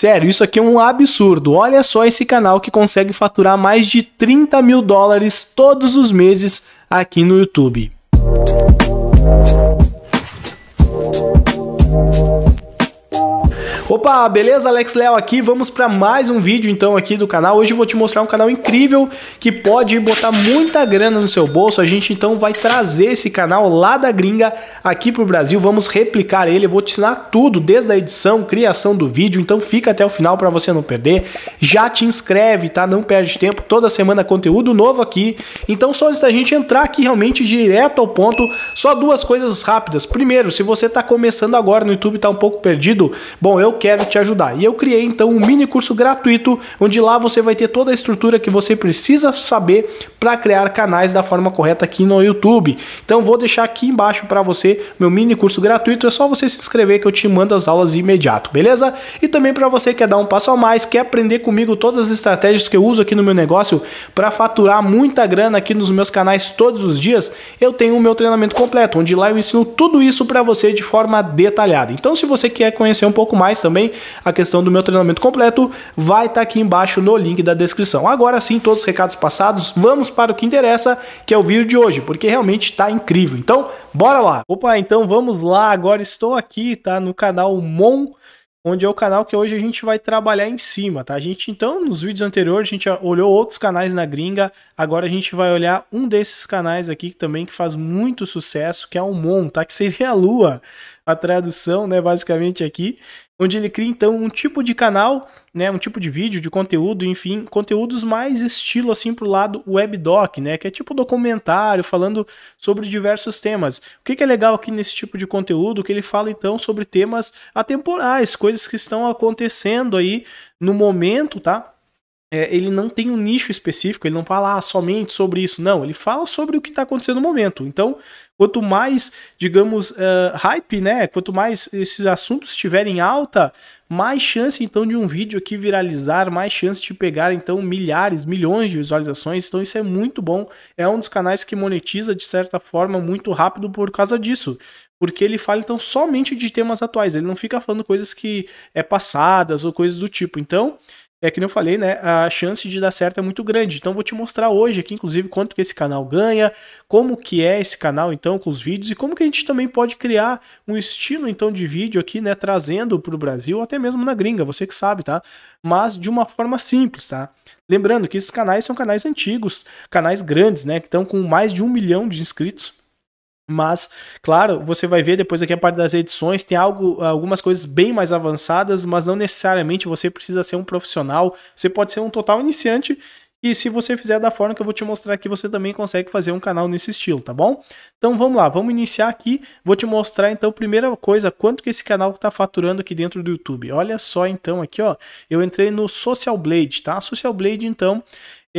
Sério, isso aqui é um absurdo. Olha só esse canal que consegue faturar mais de 30 mil dólares todos os meses aqui no YouTube. Opa, beleza? Alex Léo aqui. Vamos para mais um vídeo então aqui do canal. Hoje eu vou te mostrar um canal incrível que pode botar muita grana no seu bolso. A gente então vai trazer esse canal lá da gringa aqui pro Brasil. Vamos replicar ele. Eu vou te ensinar tudo, desde a edição, criação do vídeo. Então fica até o final para você não perder. Já te inscreve, tá? Não perde tempo. Toda semana conteúdo novo aqui. Então só antes da gente entrar aqui realmente direto ao ponto, só duas coisas rápidas. Primeiro, se você tá começando agora no YouTube, tá um pouco perdido, bom, eu quero te ajudar. E eu criei então um mini curso gratuito, onde lá você vai ter toda a estrutura que você precisa saber para criar canais da forma correta aqui no YouTube. Então vou deixar aqui embaixo para você meu mini curso gratuito, é só você se inscrever que eu te mando as aulas imediato, beleza? E também para você que quer dar um passo a mais, quer aprender comigo todas as estratégias que eu uso aqui no meu negócio para faturar muita grana aqui nos meus canais todos os dias, eu tenho o meu treinamento completo, onde lá eu ensino tudo isso para você de forma detalhada. Então se você quer conhecer um pouco mais, também a questão do meu treinamento completo, vai estar tá aqui embaixo no link da descrição. Agora sim, todos os recados passados, vamos para o que interessa, que é o vídeo de hoje, porque realmente está incrível. Então, bora lá! Opa, então vamos lá, agora estou aqui, tá? No canal Mon onde é o canal que hoje a gente vai trabalhar em cima, tá? A gente então nos vídeos anteriores a gente olhou outros canais na gringa, agora a gente vai olhar um desses canais aqui também que faz muito sucesso, que é o Mon, tá? Que seria a Lua a tradução, né, basicamente aqui, onde ele cria então um tipo de canal, né, um tipo de vídeo, de conteúdo, enfim, conteúdos mais estilo assim pro lado webdoc, né, que é tipo documentário falando sobre diversos temas. O que, que é legal aqui nesse tipo de conteúdo? Que ele fala então sobre temas atemporais, coisas que estão acontecendo aí no momento, tá? É, ele não tem um nicho específico, ele não fala ah, somente sobre isso, não, ele fala sobre o que está acontecendo no momento. Então, Quanto mais, digamos, uh, hype, né? Quanto mais esses assuntos estiverem alta, mais chance então de um vídeo aqui viralizar, mais chance de pegar então milhares, milhões de visualizações. Então isso é muito bom. É um dos canais que monetiza de certa forma muito rápido por causa disso. Porque ele fala então somente de temas atuais, ele não fica falando coisas que é passadas ou coisas do tipo. Então, é que eu falei, né, a chance de dar certo é muito grande. Então vou te mostrar hoje aqui, inclusive, quanto que esse canal ganha, como que é esse canal então com os vídeos e como que a gente também pode criar um estilo então de vídeo aqui, né, trazendo para o Brasil, até mesmo na gringa, você que sabe, tá? Mas de uma forma simples, tá? Lembrando que esses canais são canais antigos, canais grandes, né, que estão com mais de um milhão de inscritos. Mas, claro, você vai ver depois aqui a parte das edições, tem algo, algumas coisas bem mais avançadas, mas não necessariamente você precisa ser um profissional, você pode ser um total iniciante. E se você fizer da forma que eu vou te mostrar aqui, você também consegue fazer um canal nesse estilo, tá bom? Então vamos lá, vamos iniciar aqui. Vou te mostrar então, primeira coisa, quanto que esse canal está faturando aqui dentro do YouTube. Olha só então aqui, ó, eu entrei no Social Blade, tá? Social Blade então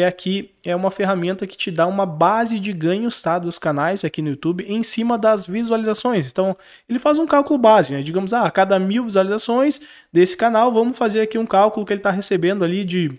é aqui é uma ferramenta que te dá uma base de ganhos tá, dos canais aqui no YouTube em cima das visualizações. Então, ele faz um cálculo base, né? Digamos, ah, a cada mil visualizações desse canal, vamos fazer aqui um cálculo que ele está recebendo ali de.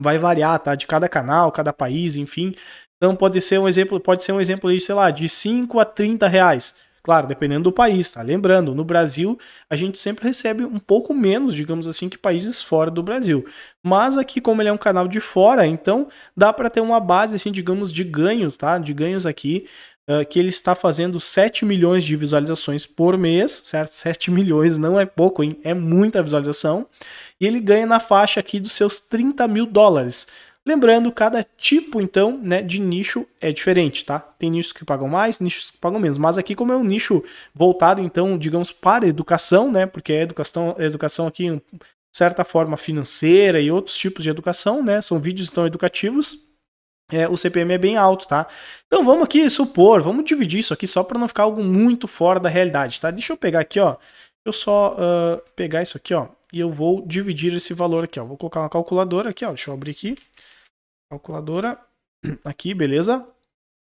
Vai variar, tá? De cada canal, cada país, enfim. Então pode ser um exemplo, pode ser um exemplo aí, sei lá, de 5 a 30 reais. Claro, dependendo do país, tá? Lembrando, no Brasil a gente sempre recebe um pouco menos, digamos assim, que países fora do Brasil. Mas aqui, como ele é um canal de fora, então dá para ter uma base, assim, digamos, de ganhos, tá? De ganhos aqui, uh, que ele está fazendo 7 milhões de visualizações por mês, certo? 7 milhões não é pouco, hein? É muita visualização. E ele ganha na faixa aqui dos seus 30 mil dólares. Lembrando, cada tipo, então, né, de nicho é diferente, tá? Tem nichos que pagam mais, nichos que pagam menos. Mas aqui, como é um nicho voltado, então, digamos, para educação, né? Porque a educação, a educação aqui, de certa forma, financeira e outros tipos de educação, né? São vídeos, então, educativos. É, o CPM é bem alto, tá? Então vamos aqui supor, vamos dividir isso aqui só para não ficar algo muito fora da realidade, tá? Deixa eu pegar aqui, ó. Eu só uh, pegar isso aqui, ó, e eu vou dividir esse valor aqui, ó. Vou colocar uma calculadora aqui, ó. Deixa eu abrir aqui. Calculadora. Aqui, beleza?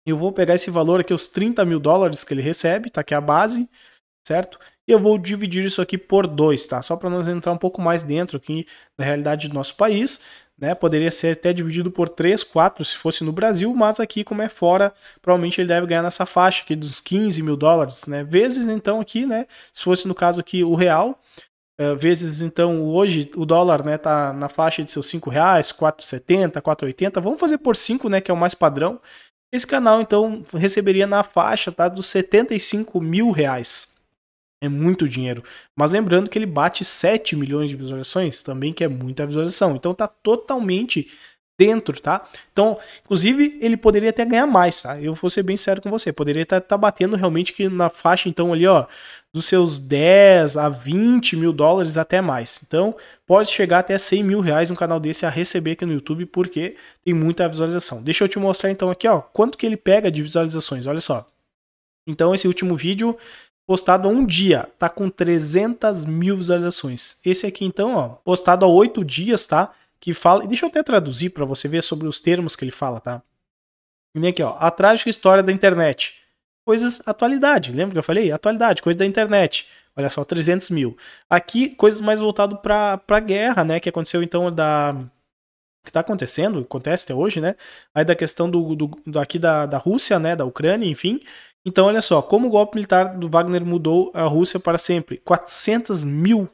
Eu vou pegar esse valor aqui, os 30 mil dólares que ele recebe, tá aqui a base, certo? E eu vou dividir isso aqui por 2, tá? Só para nós entrar um pouco mais dentro aqui da realidade do nosso país, né? Poderia ser até dividido por 3, 4 se fosse no Brasil, mas aqui, como é fora, provavelmente ele deve ganhar nessa faixa aqui dos 15 mil dólares, né? Vezes, então, aqui, né? Se fosse no caso aqui o real, eh, vezes então hoje o dólar né tá na faixa de seus cinco reais 4,70 4,80 vamos fazer por 5 né que é o mais padrão esse canal então receberia na faixa tá dos 75 mil reais é muito dinheiro mas lembrando que ele bate 7 milhões de visualizações também que é muita visualização então tá totalmente dentro, tá? Então, inclusive, ele poderia até ganhar mais, tá? Eu vou ser bem sério com você. Poderia estar tá, tá batendo realmente que na faixa, então, ali, ó, dos seus 10 a 20 mil dólares até mais. Então, pode chegar até 100 mil reais um canal desse a receber aqui no YouTube, porque tem muita visualização. Deixa eu te mostrar, então, aqui, ó, quanto que ele pega de visualizações, olha só. Então, esse último vídeo, postado há um dia, tá com 300 mil visualizações. Esse aqui, então, ó, postado há oito dias, tá? que fala. E deixa eu até traduzir para você ver sobre os termos que ele fala, tá? Vem aqui, ó. A trágica história da internet. Coisas atualidade. Lembra que eu falei? Atualidade, coisa da internet. Olha só, 300 mil. Aqui, coisas mais voltado para a guerra, né? Que aconteceu então da que está acontecendo, acontece até hoje, né? Aí da questão do, do, do aqui da, da Rússia, né? Da Ucrânia, enfim. Então, olha só, como o golpe militar do Wagner mudou a Rússia para sempre. 400 mil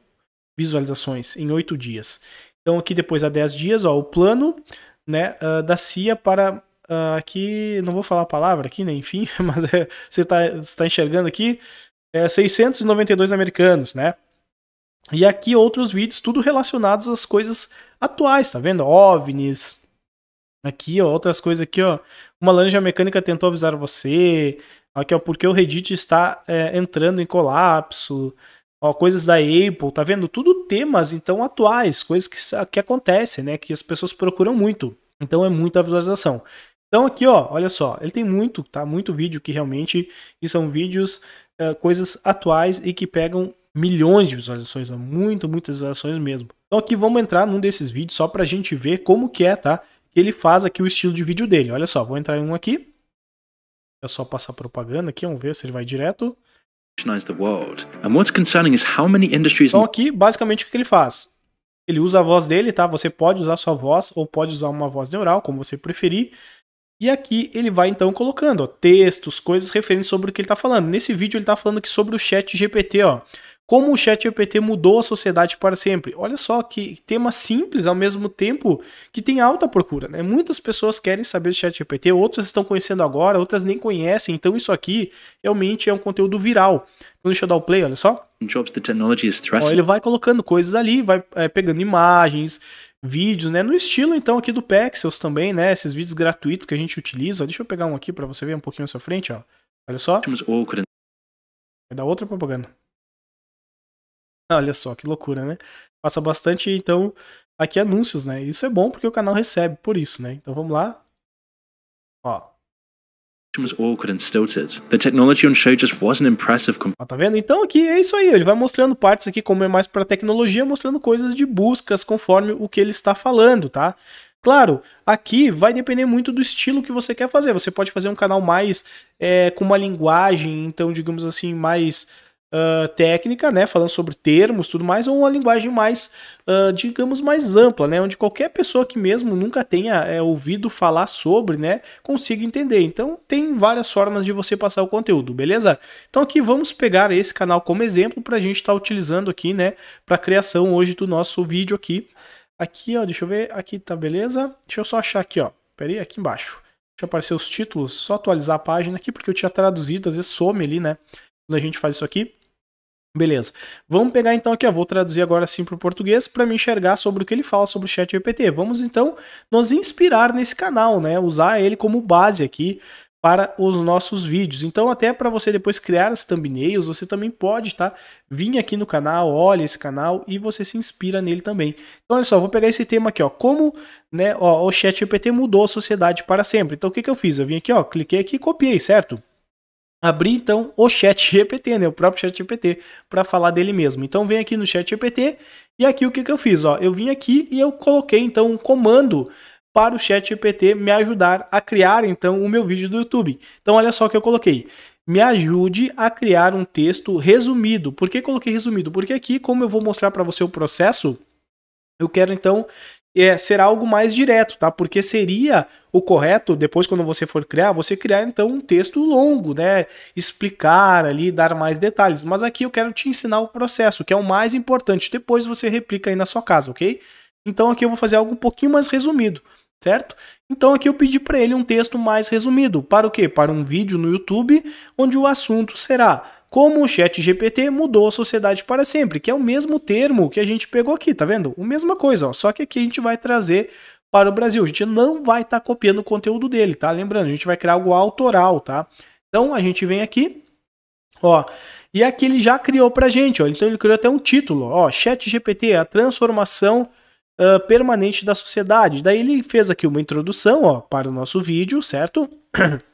visualizações em oito dias. Então aqui depois há 10 dias, ó, o plano né, uh, da CIA para uh, aqui, não vou falar a palavra aqui, né, enfim, mas é, você está tá enxergando aqui, é, 692 americanos, né? E aqui outros vídeos, tudo relacionados às coisas atuais, tá vendo? OVNIs, aqui, ó, outras coisas aqui, ó, uma laranja mecânica tentou avisar você, aqui, ó, porque o Reddit está é, entrando em colapso, ó, coisas da Apple, tá vendo? Tudo temas então atuais, coisas que, que acontecem, né? Que as pessoas procuram muito. Então é muita visualização. Então aqui, ó, olha só, ele tem muito, tá? Muito vídeo que realmente e são vídeos, eh, coisas atuais e que pegam milhões de visualizações, ó, muito, muitas visualizações mesmo. Então aqui vamos entrar num desses vídeos só pra gente ver como que é, tá? Que ele faz aqui o estilo de vídeo dele. Olha só, vou entrar em um aqui. É só passar propaganda aqui, vamos ver se ele vai direto. Então aqui, basicamente, o que ele faz? Ele usa a voz dele, tá? Você pode usar sua voz ou pode usar uma voz neural, como você preferir. E aqui ele vai então colocando ó, textos, coisas referentes sobre o que ele está falando. Nesse vídeo ele está falando aqui sobre o chat GPT, ó. Como o ChatGPT mudou a sociedade para sempre. Olha só que tema simples, ao mesmo tempo que tem alta procura. Né? Muitas pessoas querem saber do ChatGPT, outras estão conhecendo agora, outras nem conhecem. Então isso aqui realmente é um conteúdo viral. Então deixa eu dar o play, olha só. Jobs, the technology is Ó, ele vai colocando coisas ali, vai é, pegando imagens, vídeos, né? No estilo então aqui do Pexels também, né? Esses vídeos gratuitos que a gente utiliza. Deixa eu pegar um aqui para você ver um pouquinho à sua frente, ó. Olha só. É da outra propaganda. Olha só que loucura, né? Passa bastante, então, aqui anúncios, né? Isso é bom porque o canal recebe por isso, né? Então vamos lá. Ó. Ó, tá vendo? Então aqui é isso aí, ele vai mostrando partes aqui como é mais para tecnologia, mostrando coisas de buscas conforme o que ele está falando, tá? Claro, aqui vai depender muito do estilo que você quer fazer. Você pode fazer um canal mais é, com uma linguagem, então, digamos assim, mais uh, técnica, né, falando sobre termos, tudo mais, ou uma linguagem mais, uh, digamos, mais ampla, né, onde qualquer pessoa que mesmo nunca tenha é, ouvido falar sobre, né, consiga entender. Então, tem várias formas de você passar o conteúdo, beleza? Então, aqui vamos pegar esse canal como exemplo para a gente estar tá utilizando aqui, né, para criação hoje do nosso vídeo aqui. Aqui, ó, deixa eu ver, aqui tá beleza? Deixa eu só achar aqui, ó. Peraí, aqui embaixo. Deixa aparecer os títulos, só atualizar a página aqui, porque eu tinha traduzido, às vezes some ali, né? Quando a gente faz isso aqui. Beleza. Vamos pegar então aqui, ó, vou traduzir agora assim para o português para me enxergar sobre o que ele fala sobre o chat GPT. Vamos então nos inspirar nesse canal, né? Usar ele como base aqui para os nossos vídeos. Então, até para você depois criar as thumbnails, você também pode, tá? Vim aqui no canal, olha esse canal e você se inspira nele também. Então, olha só, vou pegar esse tema aqui, ó. Como né, ó, o chat GPT mudou a sociedade para sempre. Então, o que, que eu fiz? Eu vim aqui, ó, cliquei aqui e copiei, certo? abrir então o chat GPT, né, o próprio chat GPT, para falar dele mesmo. Então vem aqui no chat GPT e aqui o que, que eu fiz? Ó, eu vim aqui e eu coloquei então um comando para o chat GPT me ajudar a criar então o meu vídeo do YouTube. Então olha só o que eu coloquei. Me ajude a criar um texto resumido. Por que coloquei resumido? Porque aqui, como eu vou mostrar para você o processo, eu quero então é, será algo mais direto, tá? Porque seria o correto, depois quando você for criar, você criar então um texto longo, né? Explicar ali, dar mais detalhes. Mas aqui eu quero te ensinar o processo, que é o mais importante. Depois você replica aí na sua casa, ok? Então aqui eu vou fazer algo um pouquinho mais resumido, certo? Então aqui eu pedi para ele um texto mais resumido. Para o quê? Para um vídeo no YouTube, onde o assunto será como o chat GPT mudou a sociedade para sempre, que é o mesmo termo que a gente pegou aqui, tá vendo? A mesma coisa, ó, só que aqui a gente vai trazer para o Brasil. A gente não vai estar tá copiando o conteúdo dele, tá? Lembrando, a gente vai criar algo autoral, tá? Então a gente vem aqui, ó, e aqui ele já criou para a gente, ó. Então ele criou até um título, ó, Chat GPT, a transformação Uh, permanente da sociedade. Daí ele fez aqui uma introdução ó, para o nosso vídeo, certo?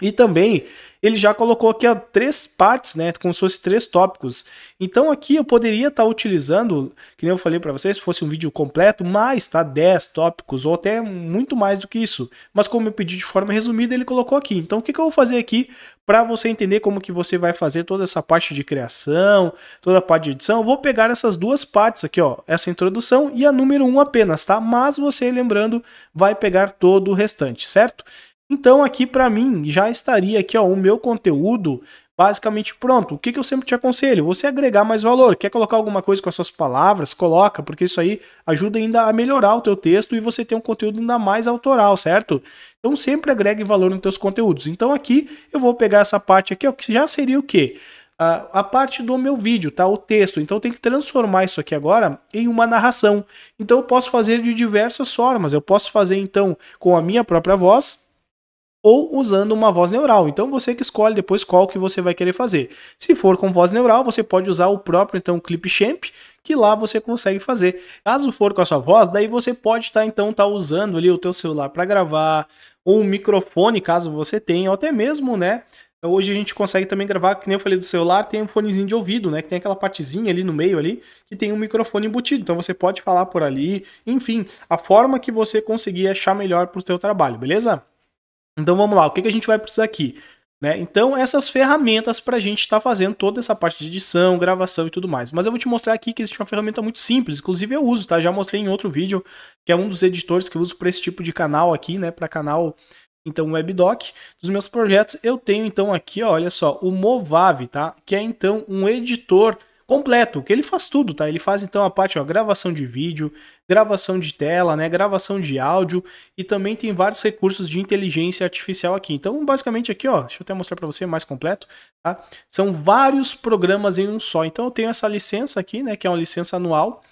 E também ele já colocou aqui ó, três partes, né, como se três tópicos. Então aqui eu poderia estar tá utilizando, que nem eu falei para vocês, se fosse um vídeo completo, mais tá 10 tópicos ou até muito mais do que isso. Mas como eu pedi de forma resumida, ele colocou aqui. Então o que, que eu vou fazer aqui para você entender como que você vai fazer toda essa parte de criação, toda a parte de edição? Eu vou pegar essas duas partes aqui, ó, essa introdução e a número 1 um apenas, tá? Mas você lembrando vai pegar todo o restante, certo? Então aqui para mim já estaria aqui ó, o meu conteúdo basicamente pronto. O que, que eu sempre te aconselho? Você agregar mais valor. Quer colocar alguma coisa com as suas palavras? Coloca, porque isso aí ajuda ainda a melhorar o teu texto e você ter um conteúdo ainda mais autoral, certo? Então sempre agregue valor nos teus conteúdos. Então aqui eu vou pegar essa parte aqui, ó, que já seria o quê? A, a, parte do meu vídeo, tá? O texto. Então tem que transformar isso aqui agora em uma narração. Então eu posso fazer de diversas formas. Eu posso fazer então com a minha própria voz, ou usando uma voz neural. Então você que escolhe depois qual que você vai querer fazer. Se for com voz neural, você pode usar o próprio então Clipchamp, que lá você consegue fazer. Caso for com a sua voz, daí você pode estar tá, então tá usando ali o teu celular para gravar ou um microfone, caso você tenha, ou até mesmo, né, Hoje a gente consegue também gravar, que nem eu falei do celular, tem um fonezinho de ouvido, né? Que tem aquela partezinha ali no meio ali, que tem um microfone embutido. Então você pode falar por ali, enfim, a forma que você conseguir achar melhor para o teu trabalho, beleza? Então vamos lá, o que, que a gente vai precisar aqui? Né? Então, essas ferramentas para a gente estar tá fazendo toda essa parte de edição, gravação e tudo mais. Mas eu vou te mostrar aqui que existe uma ferramenta muito simples, inclusive eu uso, tá? Já mostrei em outro vídeo, que é um dos editores que eu uso para esse tipo de canal aqui, né? Para canal, então, WebDoc. Dos meus projetos, eu tenho então aqui, ó, olha só, o Movavi, tá? Que é então um editor completo, que ele faz tudo, tá? Ele faz então a parte, ó, gravação de vídeo, gravação de tela, né, gravação de áudio e também tem vários recursos de inteligência artificial aqui. Então, basicamente aqui, ó, deixa eu até mostrar para você mais completo, tá? São vários programas em um só. Então, eu tenho essa licença aqui, né, que é uma licença anual.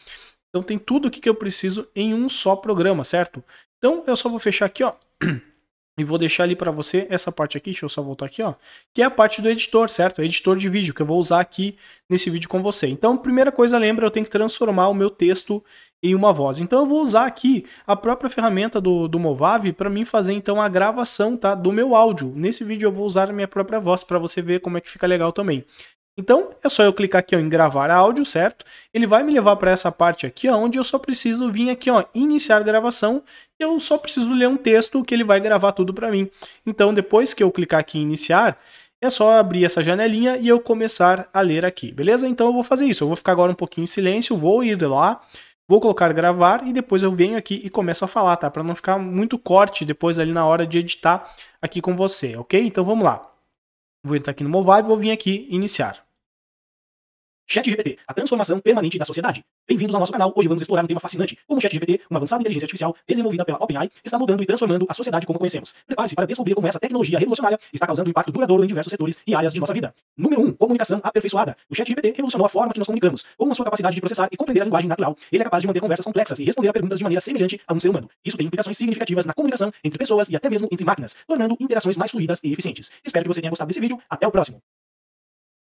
Então, tem tudo o que eu preciso em um só programa, certo? Então, eu só vou fechar aqui, ó. E vou deixar ali para você essa parte aqui, deixa eu só voltar aqui, ó, que é a parte do editor, certo? É editor de vídeo, que eu vou usar aqui nesse vídeo com você. Então, primeira coisa, lembra, eu tenho que transformar o meu texto em uma voz. Então, eu vou usar aqui a própria ferramenta do, do Movavi para mim fazer, então, a gravação tá, do meu áudio. Nesse vídeo eu vou usar a minha própria voz para você ver como é que fica legal também. Então, é só eu clicar aqui ó, em gravar áudio, certo? Ele vai me levar para essa parte aqui, ó, onde eu só preciso vir aqui, ó, iniciar gravação, eu só preciso ler um texto que ele vai gravar tudo para mim. Então, depois que eu clicar aqui em iniciar, é só abrir essa janelinha e eu começar a ler aqui, beleza? Então eu vou fazer isso, eu vou ficar agora um pouquinho em silêncio, vou ir lá, vou colocar gravar e depois eu venho aqui e começo a falar, tá? Para não ficar muito corte depois ali na hora de editar aqui com você, ok? Então vamos lá. Vou entrar aqui no mobile, vou vir aqui iniciar. ChatGPT, a transformação permanente da sociedade. Bem-vindos ao nosso canal. Hoje vamos explorar um tema fascinante, como o ChatGPT, uma avançada inteligência artificial desenvolvida pela OpenAI, está mudando e transformando a sociedade como a conhecemos. Prepare-se para descobrir como essa tecnologia revolucionária está causando impacto duradouro em diversos setores e áreas de nossa vida. Número 1. Comunicação aperfeiçoada. O ChatGPT revolucionou a forma que nós comunicamos. Com a sua capacidade de processar e compreender a linguagem natural, ele é capaz de manter conversas complexas e responder a perguntas de maneira semelhante a um ser humano. Isso tem implicações significativas na comunicação entre pessoas e até mesmo entre máquinas, tornando interações mais fluidas e eficientes. Espero que você tenha gostado desse vídeo. Até o próximo.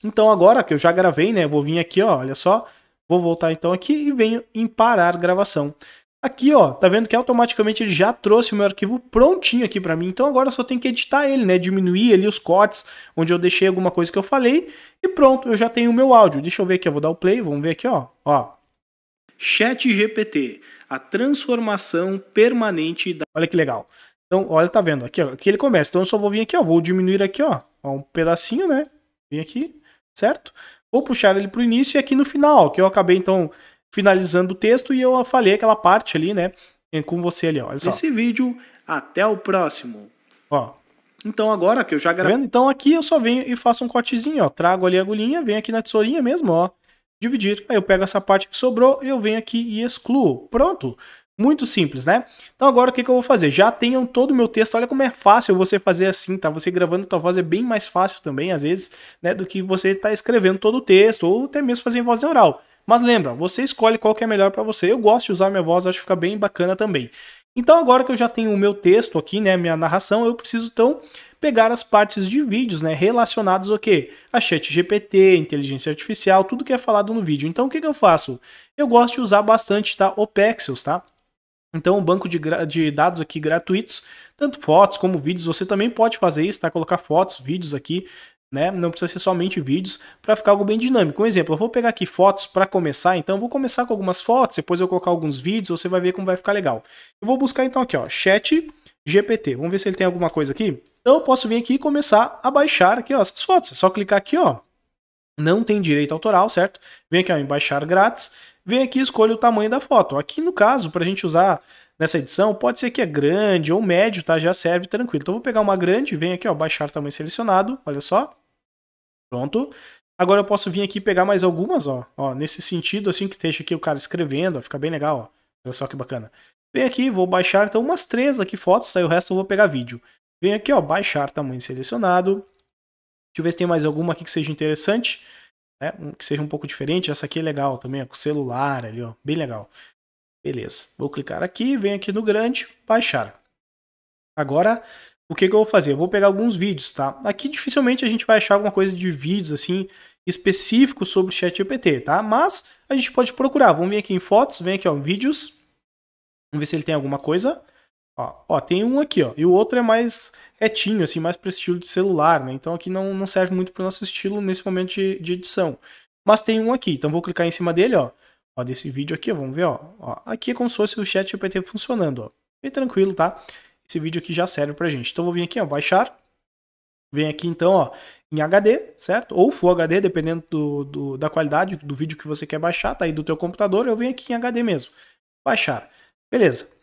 Então agora que eu já gravei, né, vou vir aqui, ó, olha só, Vou voltar então aqui e venho em parar gravação. Aqui, ó, tá vendo que automaticamente ele já trouxe o meu arquivo prontinho aqui para mim. Então agora eu só tenho que editar ele, né? Diminuir ali os cortes onde eu deixei alguma coisa que eu falei e pronto, eu já tenho o meu áudio. Deixa eu ver aqui, eu vou dar o play, vamos ver aqui, ó. Ó. Chat GPT, a transformação permanente da Olha que legal. Então, olha, tá vendo aqui, ó, aqui ele começa. Então eu só vou vir aqui, ó, vou diminuir aqui, ó, ó um pedacinho, né? Vim aqui, certo? Vou puxar ele para o início e aqui no final, que eu acabei então finalizando o texto e eu falei aquela parte ali, né? Com você ali, ó. Olha só. Esse vídeo, até o próximo. Ó. Então agora que eu já gravei. Tá então aqui eu só venho e faço um cortezinho, ó. Trago ali a agulhinha, venho aqui na tesourinha mesmo, ó. Dividir. Aí eu pego essa parte que sobrou, e eu venho aqui e excluo. Pronto. Muito simples, né? Então agora o que, que eu vou fazer? Já tenham todo o meu texto, olha como é fácil você fazer assim, tá? Você gravando tua voz é bem mais fácil também, às vezes, né? Do que você está tá escrevendo todo o texto, ou até mesmo fazer em voz neural. Mas lembra, você escolhe qual que é melhor para você. Eu gosto de usar minha voz, acho que fica bem bacana também. Então agora que eu já tenho o meu texto aqui, né, minha narração, eu preciso então pegar as partes de vídeos, né, relacionados ao que? A chat GPT, inteligência artificial, tudo que é falado no vídeo. Então o que, que eu faço? Eu gosto de usar bastante, tá, o Pexels, tá? Então, um banco de, de, dados aqui gratuitos, tanto fotos como vídeos, você também pode fazer isso, tá? Colocar fotos, vídeos aqui, né? Não precisa ser somente vídeos para ficar algo bem dinâmico. Um exemplo, eu vou pegar aqui fotos para começar, então vou começar com algumas fotos, depois eu colocar alguns vídeos, você vai ver como vai ficar legal. Eu vou buscar então aqui, ó, chat GPT. Vamos ver se ele tem alguma coisa aqui. Então eu posso vir aqui e começar a baixar aqui, ó, essas fotos. É só clicar aqui, ó. Não tem direito autoral, certo? Vem aqui, ó, em baixar grátis vem aqui e escolhe o tamanho da foto. Aqui no caso, para a gente usar nessa edição, pode ser que é grande ou médio, tá? Já serve tranquilo. Então vou pegar uma grande, venho aqui, ó, baixar tamanho selecionado, olha só. Pronto. Agora eu posso vir aqui e pegar mais algumas, ó, ó, nesse sentido assim que deixa aqui o cara escrevendo, ó, fica bem legal, ó. Olha só que bacana. Vem aqui, vou baixar então umas três aqui fotos, aí tá? o resto eu vou pegar vídeo. Vem aqui, ó, baixar tamanho selecionado. Deixa eu ver se tem mais alguma aqui que seja interessante né? que seja um pouco diferente. Essa aqui é legal também, ó, com celular ali, ó, bem legal. Beleza, vou clicar aqui, venho aqui no grande, baixar. Agora, o que, que eu vou fazer? Eu vou pegar alguns vídeos, tá? Aqui dificilmente a gente vai achar alguma coisa de vídeos assim específico sobre o ChatGPT, tá? Mas a gente pode procurar. Vamos vir aqui em fotos, vem aqui ó, vídeos. Vamos ver se ele tem alguma coisa. Ó, ó, tem um aqui, ó. E o outro é mais retinho, assim, mais para estilo de celular, né? Então aqui não, não serve muito para o nosso estilo nesse momento de, de edição. Mas tem um aqui, então vou clicar em cima dele, ó. Ó, desse vídeo aqui, ó, vamos ver, ó. ó. Aqui é como se fosse o chat GPT funcionando, ó. Bem tranquilo, tá? Esse vídeo aqui já serve pra gente. Então vou vir aqui, ó, baixar. Vem aqui então, ó, em HD, certo? Ou Full HD, dependendo do, do, da qualidade do vídeo que você quer baixar, tá aí do teu computador, eu venho aqui em HD mesmo. Baixar. Beleza.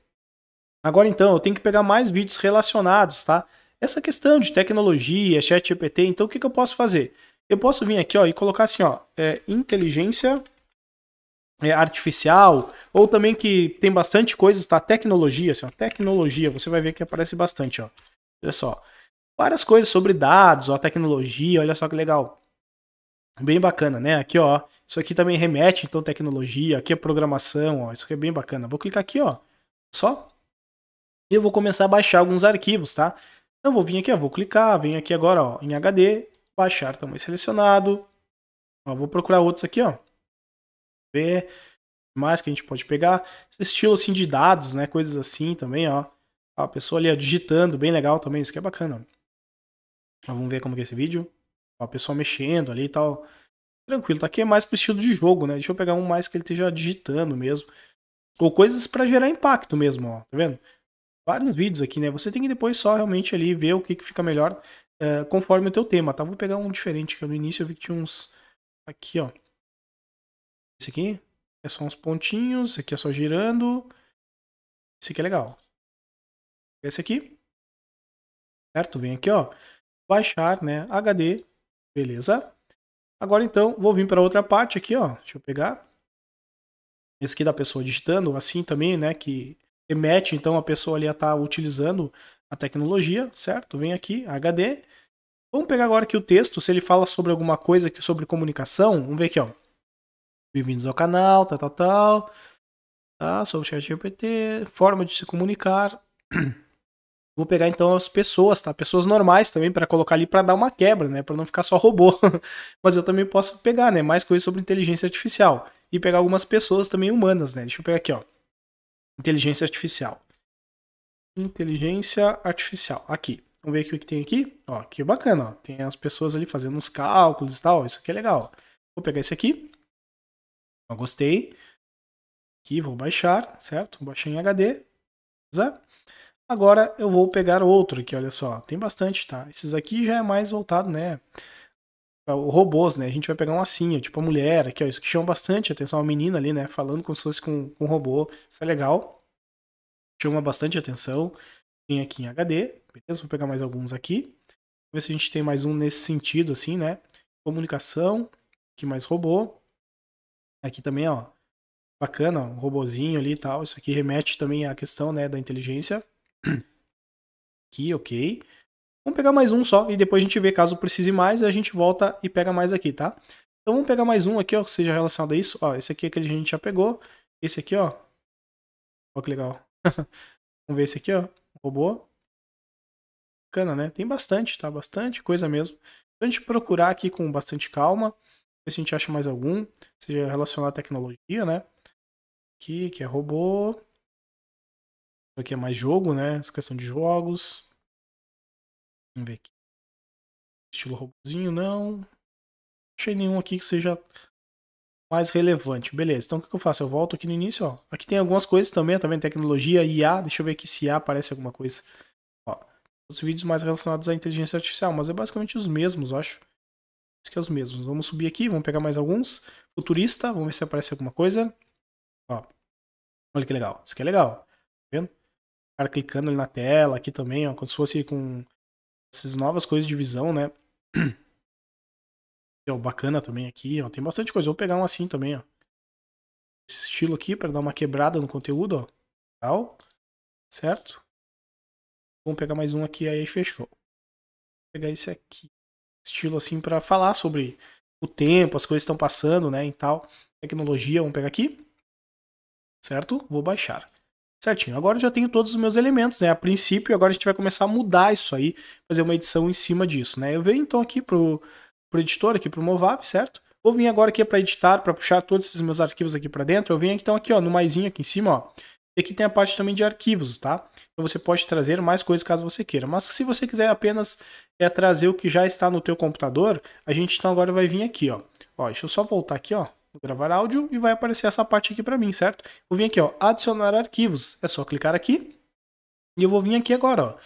Agora então, eu tenho que pegar mais vídeos relacionados, tá? Essa questão de tecnologia, chat GPT, então o que, que eu posso fazer? Eu posso vir aqui ó, e colocar assim, ó, é, inteligência é, artificial, ou também que tem bastante coisas, tá? Tecnologia, assim, ó, tecnologia, você vai ver que aparece bastante, ó. Olha só. Várias coisas sobre dados, ó, tecnologia, olha só que legal. Bem bacana, né? Aqui, ó, isso aqui também remete, então, tecnologia, aqui é programação, ó, isso aqui é bem bacana. Vou clicar aqui, ó, só eu vou começar a baixar alguns arquivos, tá? Então vou vir aqui, ó, vou clicar, venho aqui agora ó, em HD, baixar tamanho tá selecionado. Ó, vou procurar outros aqui, ó. Ver mais que a gente pode pegar. Esse estilo assim de dados, né? Coisas assim também, ó. A pessoa ali ó, digitando, bem legal também, isso que é bacana. Ó, vamos ver como que é esse vídeo. Ó, a pessoa mexendo ali e tal. Tranquilo, tá aqui é mais pro estilo de jogo, né? Deixa eu pegar um mais que ele esteja digitando mesmo. Ou coisas para gerar impacto mesmo, ó. Tá vendo? vários vídeos aqui, né? Você tem que depois só realmente ali ver o que, que fica melhor uh, conforme o teu tema, tá? Vou pegar um diferente que no início eu vi que tinha uns aqui, ó. Esse aqui é só uns pontinhos, esse aqui é só girando. Esse aqui é legal. Esse aqui, certo? Vem aqui, ó, baixar, né? HD, beleza? Agora então vou vir para outra parte aqui, ó. Deixa eu pegar esse aqui da pessoa digitando, assim também, né? Que emete, então a pessoa ali está utilizando a tecnologia, certo? Vem aqui, HD. Vamos pegar agora aqui o texto, se ele fala sobre alguma coisa aqui, sobre comunicação. Vamos ver aqui, ó. Bem-vindos ao canal, tal, tal, tal. Tá, sobre o chat GPT, forma de se comunicar. Vou pegar então as pessoas, tá? Pessoas normais também para colocar ali para dar uma quebra, né? Para não ficar só robô. Mas eu também posso pegar, né? Mais coisas sobre inteligência artificial e pegar algumas pessoas também humanas, né? Deixa eu pegar aqui, ó. Inteligência artificial. Inteligência artificial. Aqui. Vamos ver aqui o que tem aqui. Ó, que bacana, ó. Tem as pessoas ali fazendo uns cálculos e tal. Isso aqui é legal. Vou pegar esse aqui. Ó, gostei. Aqui vou baixar, certo? Vou baixar em HD. Beleza? Agora eu vou pegar outro aqui, olha só. Tem bastante, tá? Esses aqui já é mais voltado, né? É, robôs, né? A gente vai pegar um assim, tipo a mulher, aqui, ó, isso que chama bastante atenção, uma menina ali, né? Falando como se fosse com, com um robô, isso é legal. Chama bastante atenção. Tem aqui em HD, beleza? Vou pegar mais alguns aqui. Vou ver se a gente tem mais um nesse sentido, assim, né? Comunicação, aqui mais robô. Aqui também, ó, bacana, um robozinho ali e tal. Isso aqui remete também à questão, né, da inteligência. Aqui, ok. Vamos pegar mais um só e depois a gente vê caso precise mais, a gente volta e pega mais aqui, tá? Então vamos pegar mais um aqui, ó, que seja relacionado a isso. Ó, esse aqui é aquele que a gente já pegou. Esse aqui, ó. Ó que legal. vamos ver esse aqui, ó. Robô. Bacana, né? Tem bastante, tá? Bastante coisa mesmo. Então a gente procurar aqui com bastante calma. Ver se a gente acha mais algum. Seja relacionado à tecnologia, né? Aqui, que é robô. Aqui é mais jogo, né? Essa questão de jogos. Vamos ver aqui. Estilo robozinho, não. Não achei nenhum aqui que seja mais relevante. Beleza, então o que eu faço? Eu volto aqui no início, ó. Aqui tem algumas coisas também, tá vendo? Tecnologia, IA. Deixa eu ver aqui se IA aparece alguma coisa. Ó, os vídeos mais relacionados à inteligência artificial, mas é basicamente os mesmos, eu acho. Isso que é os mesmos. Vamos subir aqui, vamos pegar mais alguns. Futurista, vamos ver se aparece alguma coisa. Ó, olha que legal. Isso aqui é legal, tá vendo? O cara clicando ali na tela, aqui também, ó, como se fosse com essas novas coisas de visão, né? é bacana também aqui, ó. Tem bastante coisa. vou pegar um assim também, ó. Esse estilo aqui para dar uma quebrada no conteúdo, ó. Legal. Certo? Vamos pegar mais um aqui, aí fechou. Vou pegar esse aqui. Estilo assim para falar sobre o tempo, as coisas estão passando, né, e tal. Tecnologia, vamos pegar aqui. Certo? Vou baixar. Certinho. Agora eu já tenho todos os meus elementos, né? A princípio, agora a gente vai começar a mudar isso aí, fazer uma edição em cima disso, né? Eu venho então aqui pro, pro editor, aqui pro Movab, certo? Vou vir agora aqui para editar, para puxar todos esses meus arquivos aqui para dentro. Eu venho então aqui, ó, no maisinho aqui em cima, ó. E aqui tem a parte também de arquivos, tá? Então você pode trazer mais coisas caso você queira. Mas se você quiser apenas é, trazer o que já está no teu computador, a gente então agora vai vir aqui, ó. Ó, deixa eu só voltar aqui, ó. Vou gravar áudio e vai aparecer essa parte aqui para mim, certo? Vou vir aqui, ó, adicionar arquivos. É só clicar aqui. E eu vou vir aqui agora, ó.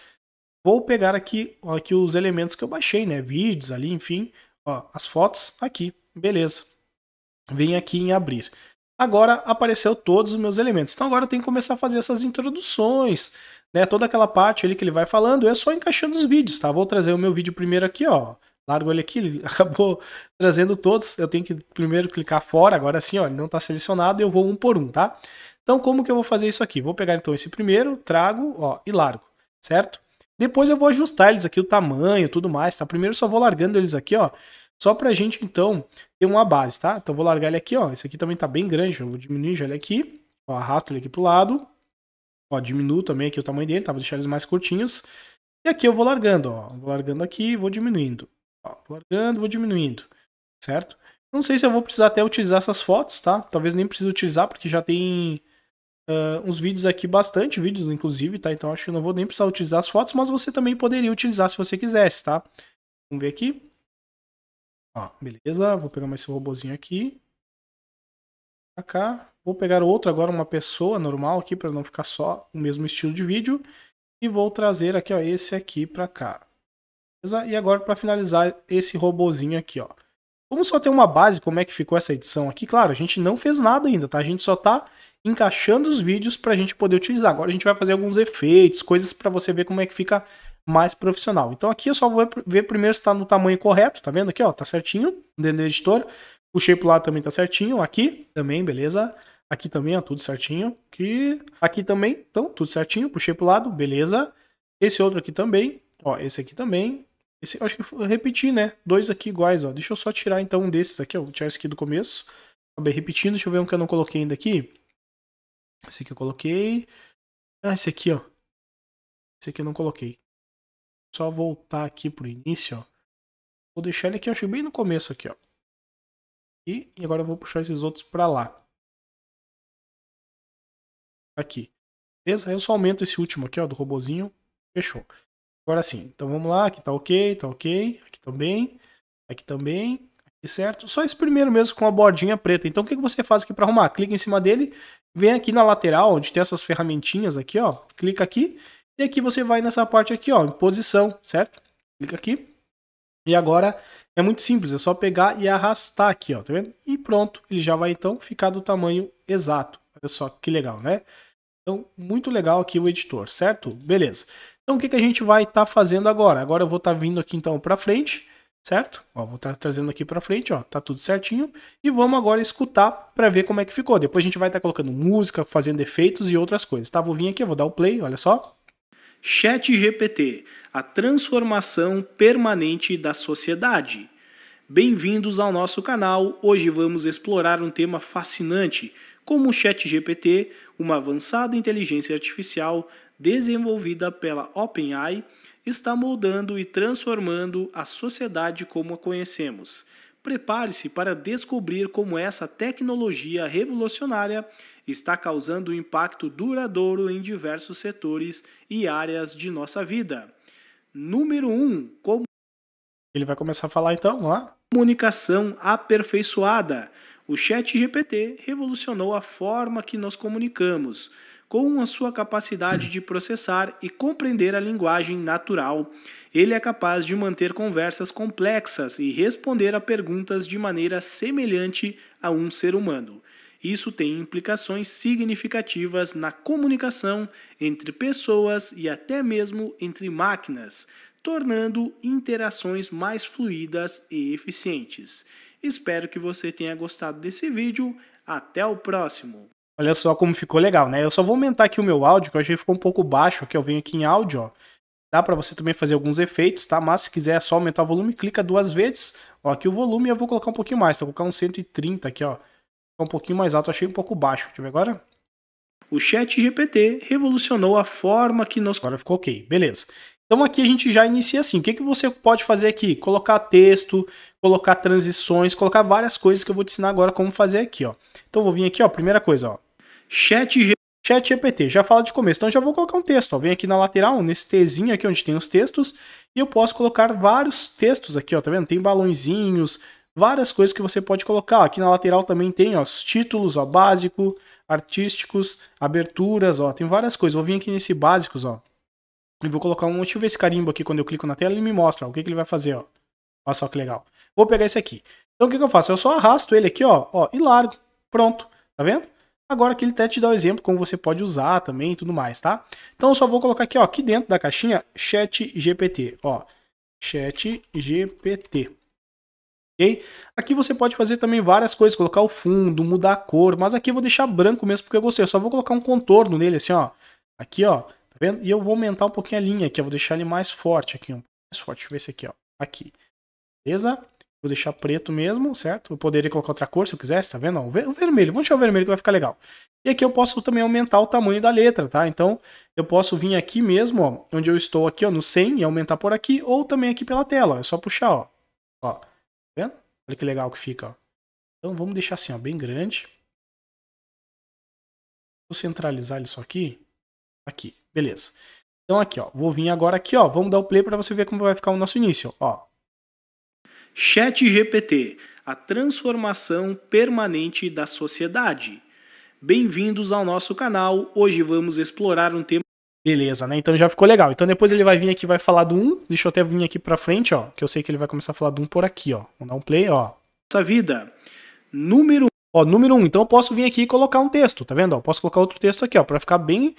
Vou pegar aqui, ó, aqui os elementos que eu baixei, né? Vídeos ali, enfim. Ó, as fotos aqui. Beleza. Vem aqui em abrir. Agora apareceu todos os meus elementos. Então agora eu tenho que começar a fazer essas introduções, né? Toda aquela parte ali que ele vai falando, é só encaixando os vídeos, tá? Vou trazer o meu vídeo primeiro aqui, ó largo ele aqui, ele acabou trazendo todos. Eu tenho que primeiro clicar fora, agora sim, ó, ele não está selecionado, eu vou um por um, tá? Então, como que eu vou fazer isso aqui? Vou pegar então esse primeiro, trago, ó, e largo, certo? Depois eu vou ajustar eles aqui, o tamanho, tudo mais, tá? Primeiro só vou largando eles aqui, ó, só pra gente, então, ter uma base, tá? Então vou largar ele aqui, ó, esse aqui também tá bem grande, eu vou diminuir já ele aqui, ó, arrasto ele aqui pro lado, ó, diminuo também aqui o tamanho dele, tá? Vou deixar eles mais curtinhos. E aqui eu vou largando, ó, vou largando aqui e vou diminuindo. Ó, vou largando, vou diminuindo, certo? Não sei se eu vou precisar até utilizar essas fotos, tá? Talvez nem precise utilizar, porque já tem uh, uns vídeos aqui, bastante vídeos, inclusive, tá? Então acho que não vou nem precisar utilizar as fotos, mas você também poderia utilizar se você quisesse, tá? Vamos ver aqui. Ó, beleza, vou pegar mais esse robozinho aqui. Pra cá. Vou pegar outro agora, uma pessoa normal aqui, para não ficar só o mesmo estilo de vídeo. E vou trazer aqui, ó, esse aqui pra cá. Beleza? E agora, para finalizar esse robozinho aqui, ó. Vamos só ter uma base, como é que ficou essa edição aqui. Claro, a gente não fez nada ainda, tá? A gente só tá encaixando os vídeos para a gente poder utilizar. Agora a gente vai fazer alguns efeitos, coisas para você ver como é que fica mais profissional. Então aqui eu só vou ver primeiro se está no tamanho correto, tá vendo aqui, ó, tá certinho, dentro do editor. Puxei pro lado também tá certinho, aqui também, beleza? Aqui também, ó, tudo certinho. Aqui, aqui também, então, tudo certinho, puxei pro lado, beleza? Esse outro aqui também, ó, esse aqui também, esse, acho que eu repeti, né? Dois aqui iguais, ó. Deixa eu só tirar então um desses aqui, ó. Vou tirar esse aqui do começo. Acabei repetindo. Deixa eu ver um que eu não coloquei ainda aqui. Esse aqui eu coloquei. Ah, esse aqui, ó. Esse aqui eu não coloquei. Só voltar aqui pro início, ó. Vou deixar ele aqui, acho bem no começo aqui, ó. E, e agora eu vou puxar esses outros pra lá. Aqui. Beleza? Eu só aumento esse último aqui, ó, do robozinho. Fechou. Agora sim. Então vamos lá, aqui tá ok, tá ok, aqui também, aqui também, aqui certo. Só esse primeiro mesmo com a bordinha preta. Então o que você faz aqui para arrumar? Clica em cima dele, vem aqui na lateral, onde tem essas ferramentinhas aqui, ó. Clica aqui e aqui você vai nessa parte aqui, ó, em posição, certo? Clica aqui. E agora é muito simples, é só pegar e arrastar aqui, ó, tá vendo? E pronto, ele já vai então ficar do tamanho exato. Olha só que legal, né? Então, muito legal aqui o editor, certo? Beleza. Então o que, que a gente vai estar tá fazendo agora? Agora eu vou estar tá vindo aqui então para frente, certo? Ó, vou estar tá trazendo aqui para frente, ó, tá tudo certinho. E vamos agora escutar para ver como é que ficou. Depois a gente vai estar tá colocando música, fazendo efeitos e outras coisas, tá? Vou vir aqui, vou dar o play, olha só. Chat GPT, a transformação permanente da sociedade. Bem-vindos ao nosso canal. Hoje vamos explorar um tema fascinante, como o ChatGPT, uma avançada inteligência artificial, desenvolvida pela OpenAI, está moldando e transformando a sociedade como a conhecemos. Prepare-se para descobrir como essa tecnologia revolucionária está causando um impacto duradouro em diversos setores e áreas de nossa vida. Número 1. Um, como... Ele vai começar a falar então, lá? Comunicação aperfeiçoada. O ChatGPT revolucionou a forma que nós comunicamos com a sua capacidade de processar e compreender a linguagem natural. Ele é capaz de manter conversas complexas e responder a perguntas de maneira semelhante a um ser humano. Isso tem implicações significativas na comunicação entre pessoas e até mesmo entre máquinas, tornando interações mais fluidas e eficientes. Espero que você tenha gostado desse vídeo. Até o próximo! Olha só como ficou legal, né? Eu só vou aumentar aqui o meu áudio, que eu achei que ficou um pouco baixo, que eu venho aqui em áudio, ó. Dá para você também fazer alguns efeitos, tá? Mas se quiser é só aumentar o volume, clica duas vezes. Ó, aqui o volume eu vou colocar um pouquinho mais, tá? Vou colocar um 130 aqui, ó. Tá um pouquinho mais alto, achei um pouco baixo. Deixa eu ver agora. O chat GPT revolucionou a forma que nós... Agora ficou ok, beleza. Então aqui a gente já inicia assim. O que, que você pode fazer aqui? Colocar texto, colocar transições, colocar várias coisas que eu vou te ensinar agora como fazer aqui, ó. Então vou vir aqui, ó, primeira coisa, ó. Chat, chat GPT, já fala de começo. Então já vou colocar um texto. Ó. Vem aqui na lateral, nesse Tzinho aqui onde tem os textos, e eu posso colocar vários textos aqui, ó, tá vendo? Tem balãozinhos, várias coisas que você pode colocar. Aqui na lateral também tem ó, os títulos, ó, básico, artísticos, aberturas, ó, tem várias coisas. Vou vir aqui nesse básicos, ó. E vou colocar um, deixa eu ver esse carimbo aqui, quando eu clico na tela ele me mostra ó, o que, que ele vai fazer, ó. Olha só que legal. Vou pegar esse aqui. Então o que, que eu faço? Eu só arrasto ele aqui, ó, ó, e largo. Pronto, tá vendo? Agora que ele até te dá o exemplo como você pode usar também e tudo mais, tá? Então eu só vou colocar aqui, ó, aqui dentro da caixinha, chat GPT, ó, chat GPT. Okay? Aqui você pode fazer também várias coisas, colocar o fundo, mudar a cor, mas aqui eu vou deixar branco mesmo porque eu gostei. Eu só vou colocar um contorno nele assim, ó. Aqui, ó, tá vendo? E eu vou aumentar um pouquinho a linha aqui, eu vou deixar ele mais forte aqui, um pouco mais forte. Deixa eu ver esse aqui, ó. Aqui. Beleza? Vou deixar preto mesmo, certo? Eu poderia colocar outra cor se eu quisesse, tá vendo? o vermelho, vamos deixar o vermelho que vai ficar legal. E aqui eu posso também aumentar o tamanho da letra, tá? Então eu posso vir aqui mesmo, ó, onde eu estou aqui, ó, no 100 e aumentar por aqui, ou também aqui pela tela, ó, é só puxar, ó. Ó, tá vendo? Olha que legal que fica, ó. Então vamos deixar assim, ó, bem grande. Vou centralizar isso aqui. Aqui, beleza. Então aqui, ó, vou vir agora aqui, ó, vamos dar o play para você ver como vai ficar o nosso início, ó. ChatGPT, a transformação permanente da sociedade. Bem-vindos ao nosso canal. Hoje vamos explorar um tema Beleza, né? Então já ficou legal. Então depois ele vai vir aqui vai falar do 1. Deixa eu até vir aqui para frente, ó, que eu sei que ele vai começar a falar do 1 por aqui, ó. Vamos dar um play, ó. Essa vida. Número Ó, número 1. Então eu posso vir aqui e colocar um texto, tá vendo? Ó, eu posso colocar outro texto aqui, ó, para ficar bem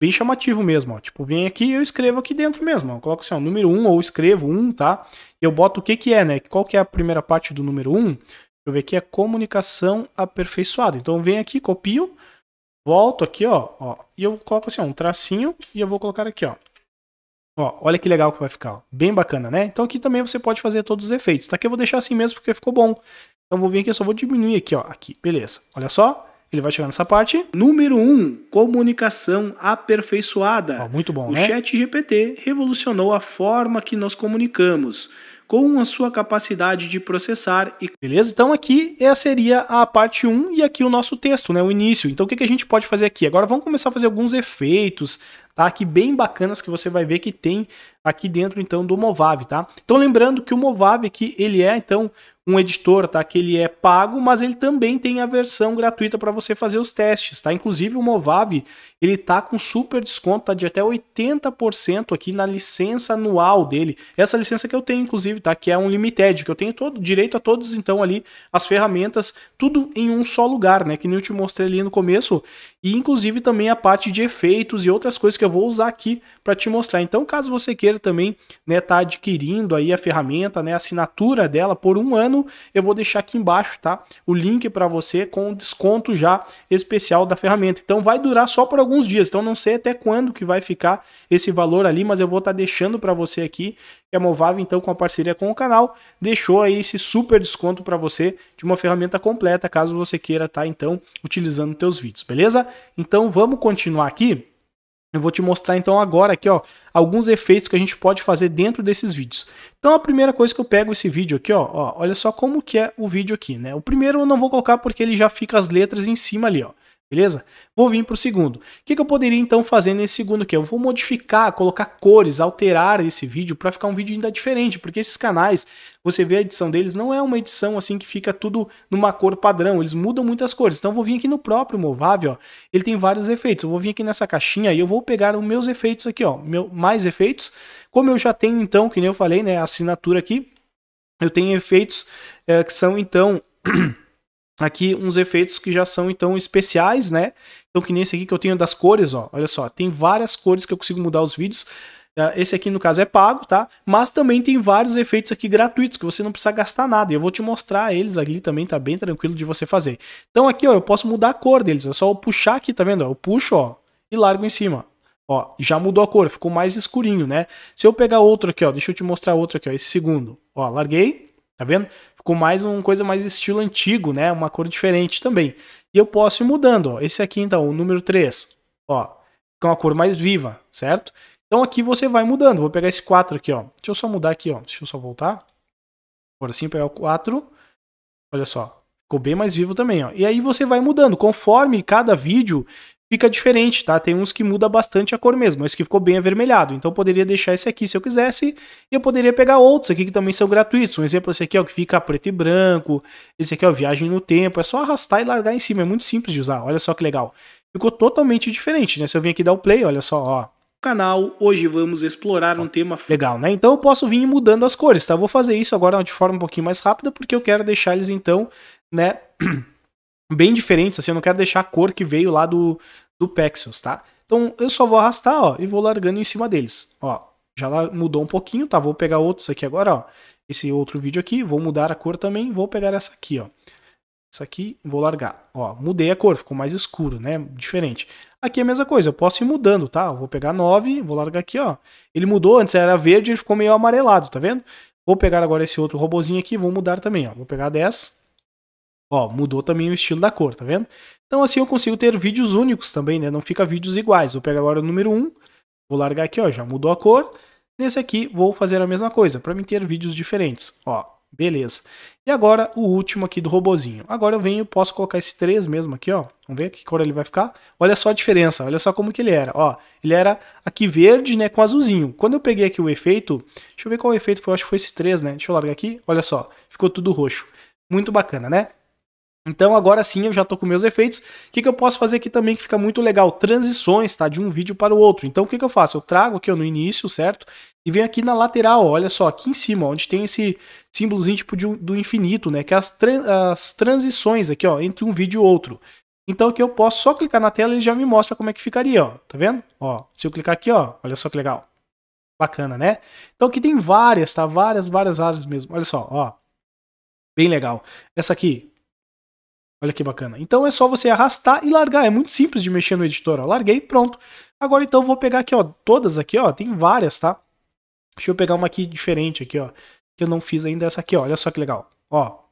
bem chamativo mesmo, ó. Tipo, vem aqui e eu escrevo aqui dentro mesmo, ó. Coloco assim, ó, número 1 ou escrevo 1, tá? Eu boto o que que é, né? Qual que é a primeira parte do número 1? Deixa eu ver aqui, é comunicação aperfeiçoada. Então, vem aqui, copio, volto aqui, ó, ó, e eu coloco assim, ó, um tracinho e eu vou colocar aqui, ó. Ó, olha que legal que vai ficar, ó. Bem bacana, né? Então, aqui também você pode fazer todos os efeitos. Tá aqui eu vou deixar assim mesmo porque ficou bom. Então, vou vir aqui, eu só vou diminuir aqui, ó, aqui. Beleza. Olha só. Ele vai chegar nessa parte. Número 1, um, comunicação aperfeiçoada. muito bom, o né? O chat GPT revolucionou a forma que nós comunicamos com a sua capacidade de processar e beleza? Então aqui essa seria a parte 1 e aqui o nosso texto, né, o início. Então o que, que a gente pode fazer aqui? Agora vamos começar a fazer alguns efeitos, tá? Aqui bem bacanas que você vai ver que tem aqui dentro então do Movavi, tá? Então lembrando que o Movavi aqui, ele é então um editor, tá? Que ele é pago, mas ele também tem a versão gratuita para você fazer os testes, tá? Inclusive o Movavi, ele tá com super desconto, tá? De até 80% aqui na licença anual dele. Essa licença que eu tenho, inclusive, tá? Que é um limited, que eu tenho todo direito a todos, então, ali, as ferramentas, tudo em um só lugar, né? Que nem eu te mostrei ali no começo, e inclusive também a parte de efeitos e outras coisas que eu vou usar aqui para te mostrar. Então, caso você queira também né, tá adquirindo aí a ferramenta, né, a assinatura dela por um ano, eu vou deixar aqui embaixo, tá? O link para você com desconto já especial da ferramenta. Então, vai durar só por alguns dias. Então, não sei até quando que vai ficar esse valor ali, mas eu vou estar tá deixando para você aqui. Que a Movave, então, com a parceria com o canal, deixou aí esse super desconto para você de uma ferramenta completa, caso você queira tá então utilizando teus vídeos, beleza? Então vamos continuar aqui. Eu vou te mostrar então agora aqui, ó, alguns efeitos que a gente pode fazer dentro desses vídeos. Então a primeira coisa que eu pego esse vídeo aqui, ó, ó olha só como que é o vídeo aqui, né? O primeiro eu não vou colocar porque ele já fica as letras em cima ali, ó. Beleza? Vou vir para o segundo. O que, que, eu poderia então fazer nesse segundo que Eu vou modificar, colocar cores, alterar esse vídeo para ficar um vídeo ainda diferente, porque esses canais, você vê a edição deles, não é uma edição assim que fica tudo numa cor padrão, eles mudam muitas cores. Então eu vou vir aqui no próprio movável ó, ele tem vários efeitos. Eu vou vir aqui nessa caixinha e eu vou pegar os meus efeitos aqui, ó, meu, mais efeitos. Como eu já tenho então, que nem eu falei, né, a assinatura aqui, eu tenho efeitos é, que são então... aqui uns efeitos que já são então especiais, né? Então que nem esse aqui que eu tenho das cores, ó. Olha só, tem várias cores que eu consigo mudar os vídeos. Ah, esse aqui no caso é pago, tá? Mas também tem vários efeitos aqui gratuitos que você não precisa gastar nada. E eu vou te mostrar eles ali também, tá bem tranquilo de você fazer. Então aqui, ó, eu posso mudar a cor deles. É só eu puxar aqui, tá vendo? Eu puxo, ó, e largo em cima. Ó, já mudou a cor, ficou mais escurinho, né? Se eu pegar outro aqui, ó, deixa eu te mostrar outro aqui, ó, esse segundo. Ó, larguei, tá vendo? Ficou mais uma coisa mais estilo antigo, né? Uma cor diferente também. E eu posso ir mudando, ó. Esse aqui, então, o número 3, ó. Fica uma cor mais viva, certo? Então aqui você vai mudando. Vou pegar esse 4 aqui, ó. Deixa eu só mudar aqui, ó. Deixa eu só voltar. Agora sim, pegar o 4. Olha só. Ficou bem mais vivo também, ó. E aí você vai mudando. Conforme cada vídeo, fica diferente, tá? Tem uns que muda bastante a cor mesmo, esse que ficou bem avermelhado. Então eu poderia deixar esse aqui se eu quisesse, e eu poderia pegar outros aqui que também são gratuitos. Um exemplo é esse aqui, ó, que fica preto e branco. Esse aqui, ó, viagem no tempo. É só arrastar e largar em cima, é muito simples de usar. Olha só que legal. Ficou totalmente diferente, né? Se eu vir aqui dar o play, olha só, ó, canal. Hoje vamos explorar um tema legal, né? Então eu posso vir mudando as cores, tá? Vou fazer isso agora de forma um pouquinho mais rápida, porque eu quero deixar eles então, né, bem diferentes, assim, eu não quero deixar a cor que veio lá do, do Pexels, tá? Então eu só vou arrastar, ó, e vou largando em cima deles, ó. Já mudou um pouquinho, tá? Vou pegar outros aqui agora, ó. Esse outro vídeo aqui, vou mudar a cor também, vou pegar essa aqui, ó. Essa aqui, vou largar. Ó, mudei a cor, ficou mais escuro, né? Diferente. Aqui é a mesma coisa, eu posso ir mudando, tá? vou pegar 9, vou largar aqui, ó. Ele mudou, antes era verde, ele ficou meio amarelado, tá vendo? Vou pegar agora esse outro robozinho aqui, vou mudar também, ó. Vou pegar 10, Ó, mudou também o estilo da cor, tá vendo? Então assim eu consigo ter vídeos únicos também, né? Não fica vídeos iguais. Eu pego agora o número 1, vou largar aqui, ó, já mudou a cor. Nesse aqui vou fazer a mesma coisa, para mim ter vídeos diferentes, ó. Beleza. E agora o último aqui do robozinho. Agora eu venho, posso colocar esse 3 mesmo aqui, ó. Vamos ver que cor ele vai ficar. Olha só a diferença, olha só como que ele era, ó. Ele era aqui verde, né, com azulzinho. Quando eu peguei aqui o efeito, deixa eu ver qual efeito foi, acho que foi esse 3, né. Deixa eu largar aqui, olha só, ficou tudo roxo. Muito bacana, né? Então agora sim eu já estou com meus efeitos. O que, que eu posso fazer aqui também que fica muito legal? Transições, tá? De um vídeo para o outro. Então o que, que eu faço? Eu trago aqui ó, no início, certo? E venho aqui na lateral, ó, olha só, aqui em cima, ó, onde tem esse símbolozinho tipo de, do infinito, né? Que é as, tra as transições aqui, ó, entre um vídeo e outro. Então aqui eu posso só clicar na tela e ele já me mostra como é que ficaria, ó. Tá vendo? Ó, se eu clicar aqui, ó, olha só que legal. Bacana, né? Então aqui tem várias, tá? Várias, várias, várias mesmo. Olha só, ó. Bem legal. Essa aqui, Olha que bacana. Então é só você arrastar e largar. É muito simples de mexer no editor. Ó. Larguei, pronto. Agora então vou pegar aqui, ó, todas aqui, ó, tem várias, tá? Deixa eu pegar uma aqui diferente aqui, ó, que eu não fiz ainda essa aqui, ó. Olha só que legal. Ó,